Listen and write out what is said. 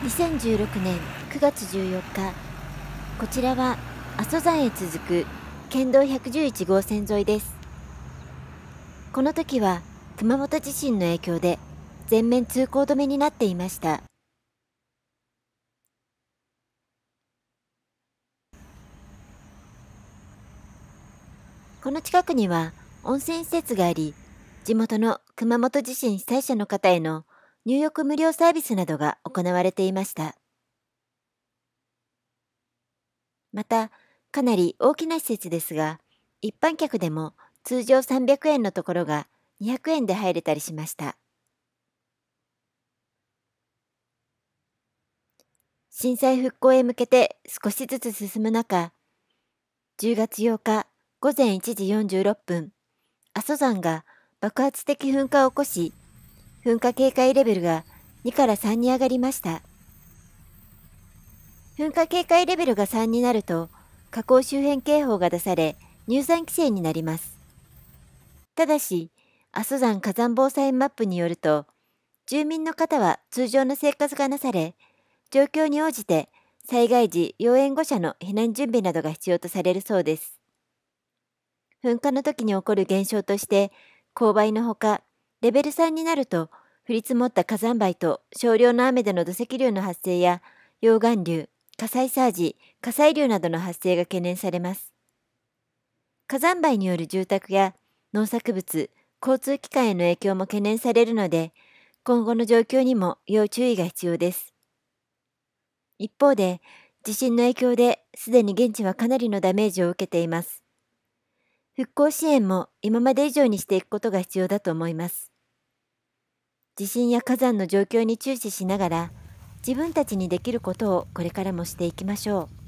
2016年9月14日こちらは阿蘇山へ続く県道111号線沿いですこの時は熊本地震の影響で全面通行止めになっていましたこの近くには温泉施設があり地元の熊本地震被災者の方への入浴無料サービスなどが行われていました。また、かなり大きな施設ですが、一般客でも通常300円のところが200円で入れたりしました。震災復興へ向けて少しずつ進む中、10月8日午前1時46分、阿蘇山が爆発的噴火を起こし、噴火警戒レベルが2から3に上がりました。噴火警戒レベルが3になると、火口周辺警報が出され、入山規制になります。ただし、阿蘇山火山防災マップによると、住民の方は通常の生活がなされ、状況に応じて災害時要援護者の避難準備などが必要とされるそうです。噴火の時に起こる現象として、勾配のほか、レベル3になると、降り積もった火山灰と少量の雨での土石流の発生や、溶岩流、火災サージ、火砕流などの発生が懸念されます。火山灰による住宅や農作物、交通機関への影響も懸念されるので、今後の状況にも要注意が必要です。一方で、地震の影響ですでに現地はかなりのダメージを受けています。復興支援も今まで以上にしていくことが必要だと思います。地震や火山の状況に注視しながら自分たちにできることをこれからもしていきましょう。